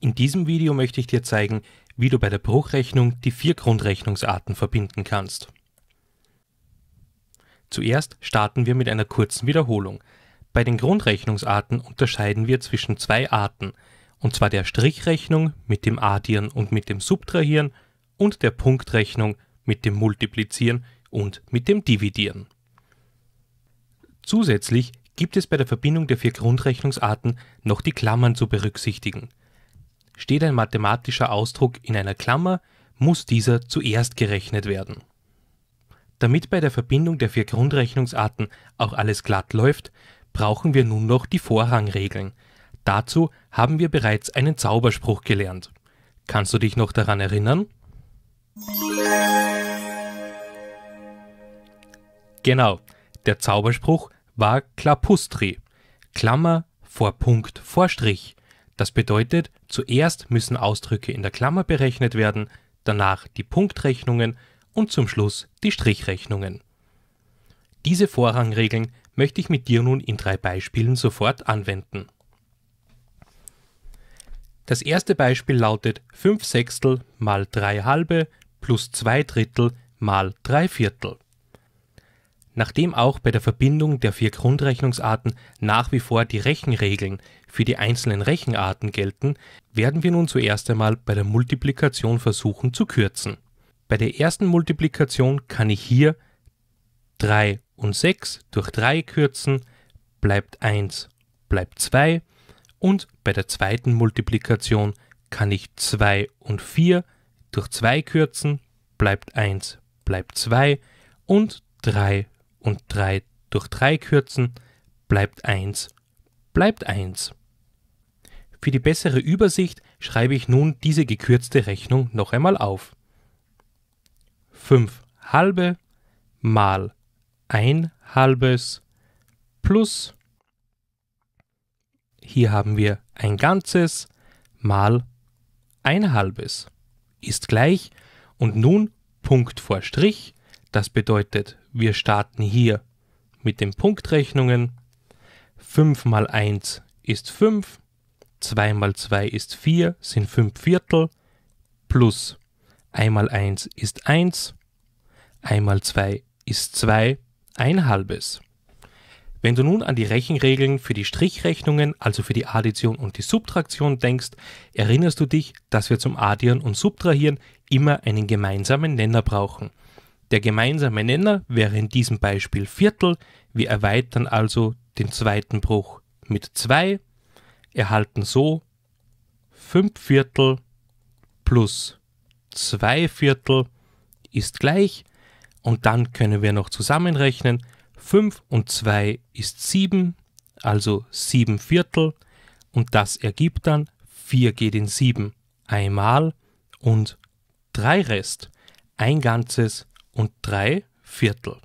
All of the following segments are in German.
In diesem Video möchte ich dir zeigen, wie du bei der Bruchrechnung die vier Grundrechnungsarten verbinden kannst. Zuerst starten wir mit einer kurzen Wiederholung. Bei den Grundrechnungsarten unterscheiden wir zwischen zwei Arten, und zwar der Strichrechnung mit dem Addieren und mit dem Subtrahieren und der Punktrechnung mit dem Multiplizieren und mit dem Dividieren. Zusätzlich gibt es bei der Verbindung der vier Grundrechnungsarten noch die Klammern zu berücksichtigen – Steht ein mathematischer Ausdruck in einer Klammer, muss dieser zuerst gerechnet werden. Damit bei der Verbindung der vier Grundrechnungsarten auch alles glatt läuft, brauchen wir nun noch die Vorrangregeln. Dazu haben wir bereits einen Zauberspruch gelernt. Kannst du dich noch daran erinnern? Genau, der Zauberspruch war Klapustri. Klammer vor Punkt vor Strich. Das bedeutet, zuerst müssen Ausdrücke in der Klammer berechnet werden, danach die Punktrechnungen und zum Schluss die Strichrechnungen. Diese Vorrangregeln möchte ich mit dir nun in drei Beispielen sofort anwenden. Das erste Beispiel lautet 5 Sechstel mal 3 halbe plus 2 Drittel mal 3 Viertel. Nachdem auch bei der Verbindung der vier Grundrechnungsarten nach wie vor die Rechenregeln für die einzelnen Rechenarten gelten, werden wir nun zuerst einmal bei der Multiplikation versuchen zu kürzen. Bei der ersten Multiplikation kann ich hier 3 und 6 durch 3 kürzen, bleibt 1, bleibt 2 und bei der zweiten Multiplikation kann ich 2 und 4 durch 2 kürzen, bleibt 1, bleibt 2 und 3 und 3 durch 3 kürzen, bleibt 1, bleibt 1. Für die bessere Übersicht schreibe ich nun diese gekürzte Rechnung noch einmal auf. 5 halbe mal 1 halbes plus hier haben wir ein ganzes mal ein halbes ist gleich und nun Punkt vor Strich, das bedeutet wir starten hier mit den Punktrechnungen. 5 mal 1 ist 5, 2 mal 2 ist 4, sind 5 Viertel, plus 1 mal 1 ist 1, 1 mal 2 ist 2, ein halbes. Wenn du nun an die Rechenregeln für die Strichrechnungen, also für die Addition und die Subtraktion denkst, erinnerst du dich, dass wir zum Addieren und Subtrahieren immer einen gemeinsamen Nenner brauchen – der gemeinsame Nenner wäre in diesem Beispiel Viertel. Wir erweitern also den zweiten Bruch mit 2, erhalten so 5 Viertel plus 2 Viertel ist gleich und dann können wir noch zusammenrechnen. 5 und 2 ist 7, also 7 Viertel und das ergibt dann 4 geht in 7 einmal und 3 Rest, ein ganzes und 3 Viertel.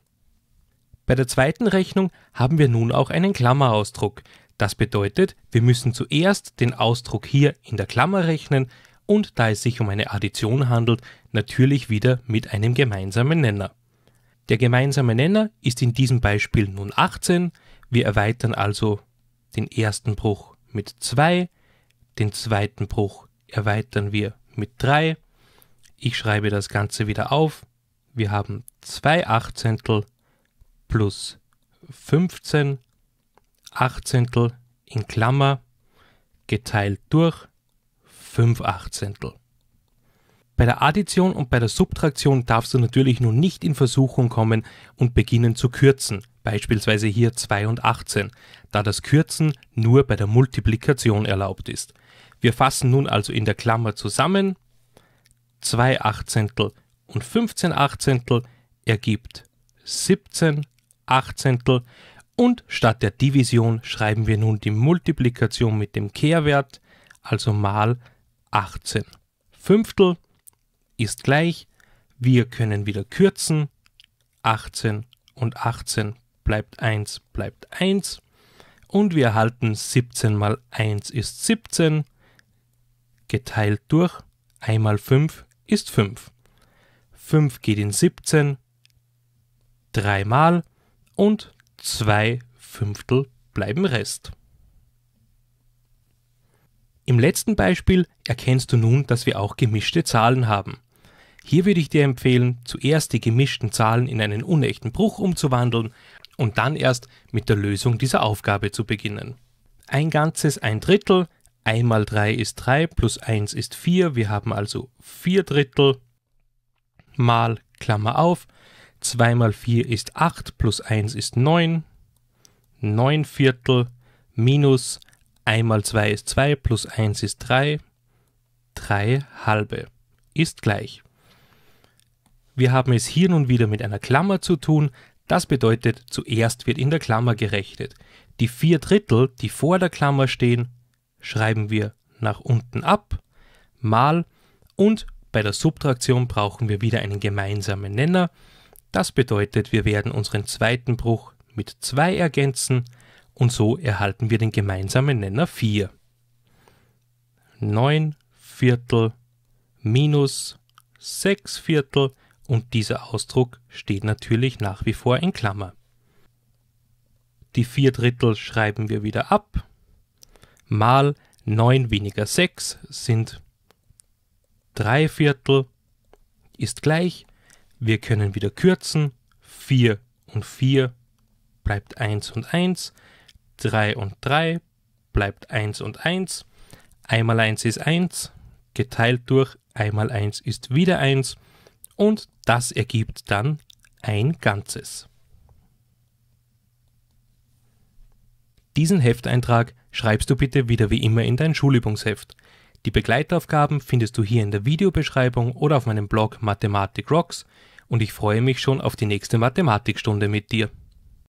Bei der zweiten Rechnung haben wir nun auch einen Klammerausdruck. Das bedeutet, wir müssen zuerst den Ausdruck hier in der Klammer rechnen und da es sich um eine Addition handelt, natürlich wieder mit einem gemeinsamen Nenner. Der gemeinsame Nenner ist in diesem Beispiel nun 18, wir erweitern also den ersten Bruch mit 2, den zweiten Bruch erweitern wir mit 3, ich schreibe das Ganze wieder auf, wir haben 2 Achtzehntel plus 15 Achtzehntel in Klammer geteilt durch 5 Achtzehntel. Bei der Addition und bei der Subtraktion darfst du natürlich nun nicht in Versuchung kommen und beginnen zu kürzen, beispielsweise hier 2 und 18, da das Kürzen nur bei der Multiplikation erlaubt ist. Wir fassen nun also in der Klammer zusammen 2 Achtzehntel und 15 Achtzehntel ergibt 17 Achtzehntel und statt der Division schreiben wir nun die Multiplikation mit dem Kehrwert, also mal 18. Fünftel ist gleich, wir können wieder kürzen, 18 und 18 bleibt 1, bleibt 1 und wir erhalten 17 mal 1 ist 17, geteilt durch 1 mal 5 ist 5. 5 geht in 17 dreimal und 2 Fünftel bleiben Rest. Im letzten Beispiel erkennst du nun, dass wir auch gemischte Zahlen haben. Hier würde ich dir empfehlen, zuerst die gemischten Zahlen in einen unechten Bruch umzuwandeln und dann erst mit der Lösung dieser Aufgabe zu beginnen. Ein Ganzes ein Drittel, 1 mal 3 ist 3 plus 1 ist 4, wir haben also 4 Drittel, mal Klammer auf, 2 mal 4 ist 8 plus 1 ist 9, 9 Viertel minus 1 mal 2 ist 2 plus 1 ist 3, 3 halbe ist gleich. Wir haben es hier nun wieder mit einer Klammer zu tun, das bedeutet, zuerst wird in der Klammer gerechnet. Die 4 Drittel, die vor der Klammer stehen, schreiben wir nach unten ab, mal und bei der Subtraktion brauchen wir wieder einen gemeinsamen Nenner. Das bedeutet, wir werden unseren zweiten Bruch mit 2 ergänzen und so erhalten wir den gemeinsamen Nenner 4. 9 Viertel minus 6 Viertel und dieser Ausdruck steht natürlich nach wie vor in Klammer. Die 4 Drittel schreiben wir wieder ab. Mal 9 weniger 6 sind 3 Viertel ist gleich. Wir können wieder kürzen. 4 und 4 bleibt 1 und 1. 3 und 3 bleibt 1 und 1. Einmal 1 ist 1, geteilt durch einmal 1 ist wieder 1 und das ergibt dann ein Ganzes. Diesen Hefteintrag schreibst du bitte wieder wie immer in dein Schulübungsheft. Die Begleitaufgaben findest du hier in der Videobeschreibung oder auf meinem Blog Mathematik Rocks und ich freue mich schon auf die nächste Mathematikstunde mit dir.